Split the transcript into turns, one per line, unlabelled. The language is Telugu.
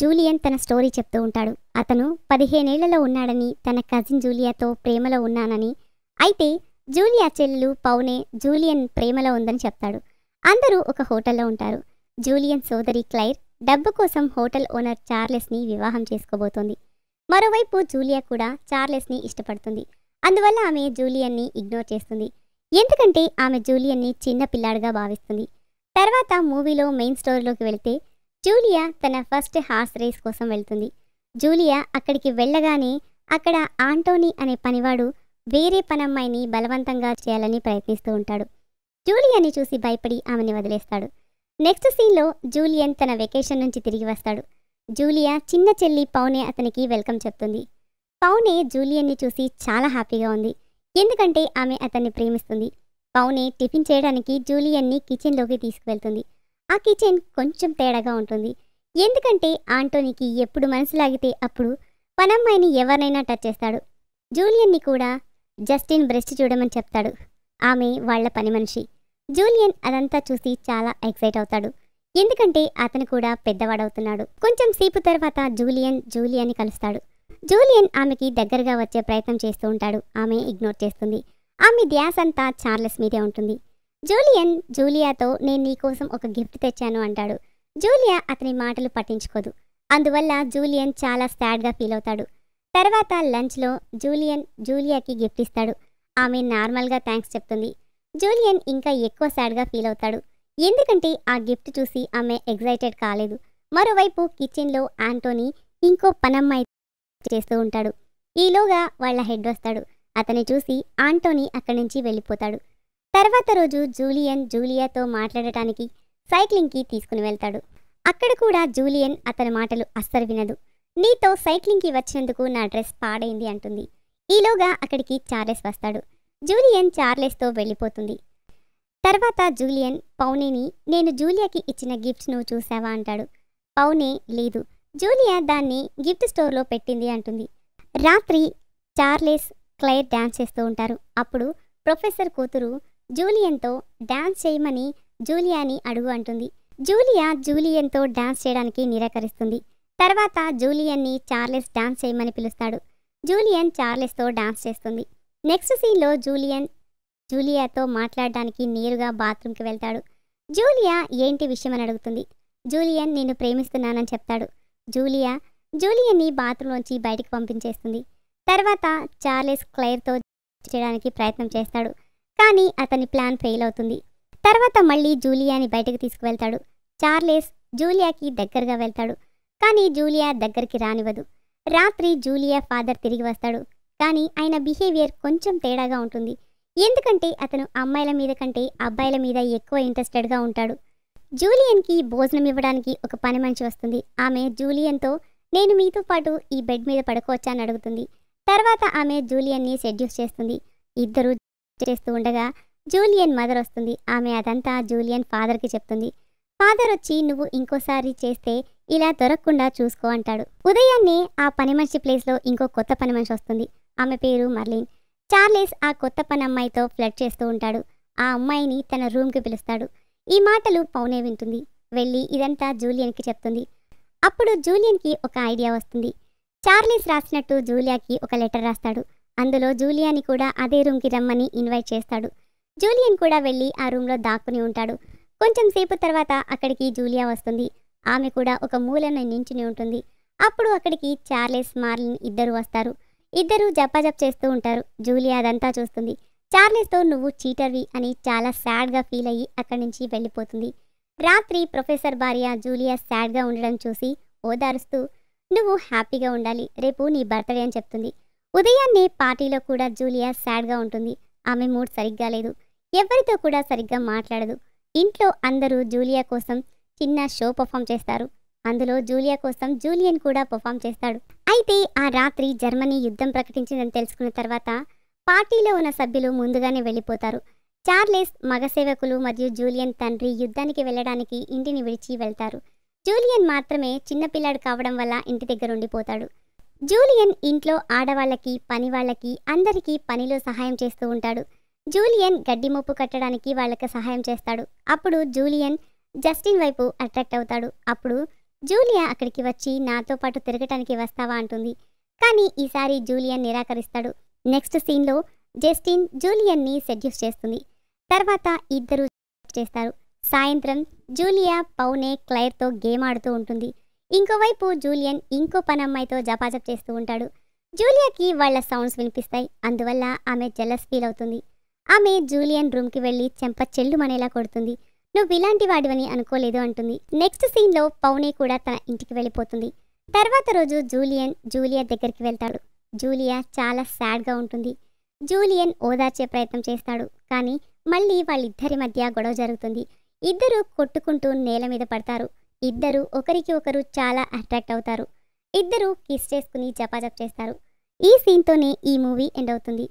జూలియన్ తన స్టోరీ చెప్తూ ఉంటాడు అతను పదిహేనేళ్లలో ఉన్నాడని తన కజిన్ జూలియాతో ప్రేమలో ఉన్నానని అయితే జూలియా చెల్లెలు పౌనే జూలియన్ ప్రేమలో ఉందని చెప్తాడు అందరూ ఒక హోటల్లో ఉంటారు జూలియన్ సోదరి క్లైర్ డబ్బు కోసం హోటల్ ఓనర్ చార్లెస్ని వివాహం చేసుకోబోతోంది మరోవైపు జూలియా కూడా చార్లెస్ని ఇష్టపడుతుంది అందువల్ల ఆమె జూలియన్ని ఇగ్నోర్ చేస్తుంది ఎందుకంటే ఆమె జూలియన్ని చిన్న పిల్లాడుగా భావిస్తుంది తర్వాత మూవీలో మెయిన్ స్టోరీలోకి వెళితే జూలియా తన ఫస్ట్ హార్స్ రేస్ కోసం వెళ్తుంది జూలియా అక్కడికి వెళ్ళగానే అక్కడ ఆంటోనీ అనే పనివాడు వేరే పనమ్మాయిని బలవంతంగా చేయాలని ప్రయత్నిస్తూ ఉంటాడు జూలియాని చూసి భయపడి ఆమెని వదిలేస్తాడు నెక్స్ట్ సీన్లో జూలియన్ తన వెకేషన్ నుంచి తిరిగి వస్తాడు జూలియా చిన్న చెల్లి పౌనే అతనికి వెల్కమ్ చెప్తుంది పౌనే జూలియన్ని చూసి చాలా హ్యాపీగా ఉంది ఎందుకంటే ఆమె అతన్ని ప్రేమిస్తుంది పౌనే టిఫిన్ చేయడానికి జూలియన్ని కిచెన్లోకి తీసుకువెళ్తుంది ఆ కిచెన్ కొంచెం తేడాగా ఉంటుంది ఎందుకంటే ఆంటోనీకి ఎప్పుడు మనసు లాగితే అప్పుడు పనమ్మాయిని ఎవరినైనా టచ్ చేస్తాడు జూలియన్ని కూడా జస్టిన్ బ్రెస్ట్ చూడమని చెప్తాడు ఆమె వాళ్ల పని మనిషి జూలియన్ అదంతా చూసి చాలా ఎక్సైట్ అవుతాడు ఎందుకంటే అతను కూడా పెద్దవాడవుతున్నాడు కొంచెం సేపు తర్వాత జూలియన్ జూలియాన్ని కలుస్తాడు జూలియన్ ఆమెకి దగ్గరగా వచ్చే ప్రయత్నం చేస్తూ ఉంటాడు ఆమె ఇగ్నోర్ చేస్తుంది ఆమె ధ్యాస అంతా చార్లెస్ మీదే ఉంటుంది జూలియన్ జూలియాతో నేను నీకోసం ఒక గిఫ్ట్ తెచ్చాను అంటాడు జూలియా అతని మాటలు పట్టించుకోదు అందువల్ల జూలియన్ చాలా సాడ్గా ఫీల్ అవుతాడు తర్వాత లంచ్లో జూలియన్ జూలియాకి గిఫ్ట్ ఇస్తాడు ఆమె నార్మల్గా థ్యాంక్స్ చెప్తుంది జూలియన్ ఇంకా ఎక్కువ సాడ్గా ఫీల్ అవుతాడు ఎందుకంటే ఆ గిఫ్ట్ చూసి ఆమె ఎగ్జైటెడ్ కాలేదు మరోవైపు కిచెన్లో ఆంటోనీ ఇంకో పనమ్మాయి చేస్తూ ఉంటాడు ఈలోగా వాళ్ళ హెడ్ వస్తాడు అతని చూసి ఆంటోనీ అక్కడి నుంచి వెళ్ళిపోతాడు తర్వాత రోజు జూలియన్ జూలియాతో మాట్లాడటానికి సైక్లింగ్కి తీసుకుని వెళ్తాడు అక్కడ కూడా జూలియన్ అతని మాటలు అస్సలు వినదు నీతో సైక్లింగ్కి వచ్చినందుకు నా డ్రెస్ పాడైంది అంటుంది ఈలోగా అక్కడికి చార్లెస్ వస్తాడు జూలియన్ చార్లెస్తో వెళ్ళిపోతుంది తర్వాత జూలియన్ పౌనేని నేను జూలియాకి ఇచ్చిన గిఫ్ట్ను చూసావా అంటాడు పౌనే లేదు జూలియా దాన్ని గిఫ్ట్ స్టోర్లో పెట్టింది అంటుంది రాత్రి చార్లెస్ క్లైర్ డ్యాన్స్ చేస్తూ ఉంటారు అప్పుడు ప్రొఫెసర్ కూతురు జూలియన్తో డాన్స్ చేయమని జూలియాని అడుగు అంటుంది జూలియా జూలియన్తో డాన్స్ చేయడానికి నిరాకరిస్తుంది తర్వాత జూలియన్ని చార్లెస్ డాన్స్ చేయమని పిలుస్తాడు జూలియన్ చార్లెస్తో డాన్స్ చేస్తుంది నెక్స్ట్ సీన్లో జూలియన్ జూలియాతో మాట్లాడడానికి నేరుగా బాత్రూమ్కి వెళ్తాడు జూలియా ఏంటి విషయం అని అడుగుతుంది జూలియన్ నేను ప్రేమిస్తున్నానని చెప్తాడు జూలియా జూలియన్ని బాత్రూంలోంచి బయటకు పంపించేస్తుంది తర్వాత చార్లెస్ క్లైర్తో చేయడానికి ప్రయత్నం చేస్తాడు కానీ అతని ప్లాన్ ఫెయిల్ అవుతుంది తర్వాత మళ్ళీ జూలియాని బయటకు తీసుకువెళ్తాడు చార్లెస్ జూలియాకి దగ్గరగా వెళ్తాడు కానీ జూలియా దగ్గరికి రానివ్వదు రాత్రి జూలియా ఫాదర్ తిరిగి వస్తాడు కానీ ఆయన బిహేవియర్ కొంచెం తేడాగా ఉంటుంది ఎందుకంటే అతను అమ్మాయిల మీద కంటే అబ్బాయిల మీద ఎక్కువ ఇంట్రెస్టెడ్గా ఉంటాడు జూలియన్కి భోజనం ఇవ్వడానికి ఒక పని మనిషి వస్తుంది ఆమె జూలియన్తో నేను మీతో పాటు ఈ బెడ్ మీద పడుకోవచ్చా అని అడుగుతుంది తర్వాత ఆమె జూలియన్ని సెడ్యూస్ చేస్తుంది ఇద్దరు చేస్తూ ఉండగా జూలియన్ మదర్ వస్తుంది ఆమె అదంతా జూలియన్ ఫాదర్కి చెప్తుంది ఫాదర్ వచ్చి నువ్వు ఇంకోసారి చేస్తే ఇలా దొరకకుండా చూసుకో అంటాడు ఉదయాన్నే ఆ పని మనిషి ప్లేస్లో ఇంకో కొత్త పని మనిషి వస్తుంది ఆమె పేరు మర్లిన్ చార్లెస్ ఆ కొత్త పని అమ్మాయితో ఫ్లడ్ చేస్తూ ఉంటాడు ఆ అమ్మాయిని తన రూమ్కి పిలుస్తాడు ఈ మాటలు పౌనే వింటుంది వెళ్ళి ఇదంతా జూలియన్కి చెప్తుంది అప్పుడు జూలియన్కి ఒక ఐడియా వస్తుంది చార్లీస్ రాసినట్టు జూలియాకి ఒక లెటర్ రాస్తాడు అందులో జూలియాని కూడా అదే రూమ్కి రమ్మని ఇన్వైట్ చేస్తాడు జూలియన్ కూడా వెళ్ళి ఆ రూమ్లో దాక్కుని ఉంటాడు కొంచెం సేపు తర్వాత అక్కడికి జూలియా వస్తుంది ఆమె కూడా ఒక మూలన నించుని ఉంటుంది అప్పుడు అక్కడికి చార్లెస్ మార్లిన్ ఇద్దరు వస్తారు ఇద్దరు జపాజప్ చేస్తూ ఉంటారు జూలియా అదంతా చూస్తుంది చార్లెస్తో నువ్వు చీటర్వి అని చాలా సాడ్గా ఫీల్ అయ్యి అక్కడి నుంచి వెళ్ళిపోతుంది రాత్రి ప్రొఫెసర్ భార్య జూలియా సాడ్గా ఉండడం చూసి ఓదారుస్తూ నువ్వు హ్యాపీగా ఉండాలి రేపు నీ బర్త్డే అని చెప్తుంది ఉదయాన్నే పార్టీలో కూడా జూలియా సాడ్గా ఉంటుంది ఆమె మూడ్ సరిగ్గా లేదు ఎవరితో కూడా సరిగ్గా మాట్లాడదు ఇంట్లో అందరూ జూలియా కోసం చిన్న షో పర్ఫామ్ చేస్తారు అందులో జూలియా కోసం జూలియన్ కూడా పర్ఫామ్ చేస్తాడు అయితే ఆ రాత్రి జర్మనీ యుద్ధం ప్రకటించిందని తెలుసుకున్న తర్వాత పార్టీలో ఉన్న సభ్యులు ముందుగానే వెళ్ళిపోతారు చార్లెస్ మగ సేవకులు మరియు జూలియన్ తండ్రి యుద్ధానికి వెళ్ళడానికి ఇంటిని విడిచి వెళ్తారు జూలియన్ మాత్రమే చిన్నపిల్లాడు కావడం వల్ల ఇంటి దగ్గర ఉండిపోతాడు జూలియన్ ఇంట్లో ఆడవాళ్ళకి పనివాళ్ళకి అందరికీ పనిలో సహాయం చేస్తూ ఉంటాడు జూలియన్ గడ్డి మోపు కట్టడానికి వాళ్ళకి సహాయం చేస్తాడు అప్పుడు జూలియన్ జస్టిన్ వైపు అట్రాక్ట్ అవుతాడు అప్పుడు జూలియా అక్కడికి వచ్చి నాతో పాటు తిరగటానికి వస్తావా అంటుంది కానీ ఈసారి జూలియన్ నిరాకరిస్తాడు నెక్స్ట్ సీన్లో జస్టిన్ జూలియన్ని సెడ్యూస్ చేస్తుంది తర్వాత ఇద్దరు చేస్తారు సాయంత్రం జూలియా పౌనే క్లైర్తో గేమ్ ఆడుతూ ఉంటుంది ఇంకోవైపు జూలియన్ ఇంకో పనమ్మాయితో జపాజప్ చేస్తూ ఉంటాడు జూలియాకి వాళ్ల సౌండ్స్ వినిపిస్తాయి అందువల్ల ఆమె జలస్ ఫీల్ అవుతుంది ఆమె జూలియన్ రూమ్కి వెళ్ళి చెంప చెల్లు మనేలా కొడుతుంది నువ్వు ఇలాంటి వాడివని అనుకోలేదు అంటుంది నెక్స్ట్ సీన్లో పౌని కూడా తన ఇంటికి వెళ్ళిపోతుంది తర్వాత రోజు జూలియన్ జూలియా దగ్గరికి వెళ్తాడు జూలియా చాలా సాడ్గా ఉంటుంది జూలియన్ ఓదార్చే ప్రయత్నం చేస్తాడు కానీ మళ్ళీ వాళ్ళిద్దరి మధ్య గొడవ జరుగుతుంది ఇద్దరు కొట్టుకుంటూ నేల మీద పడతారు ఇద్దరు ఒకరికి ఒకరు చాలా అట్రాక్ట్ అవుతారు ఇద్దరు కిస్ చేసుకుని జపాజప్ చేస్తారు ఈ సీన్తోనే ఈ మూవీ ఎండ్ అవుతుంది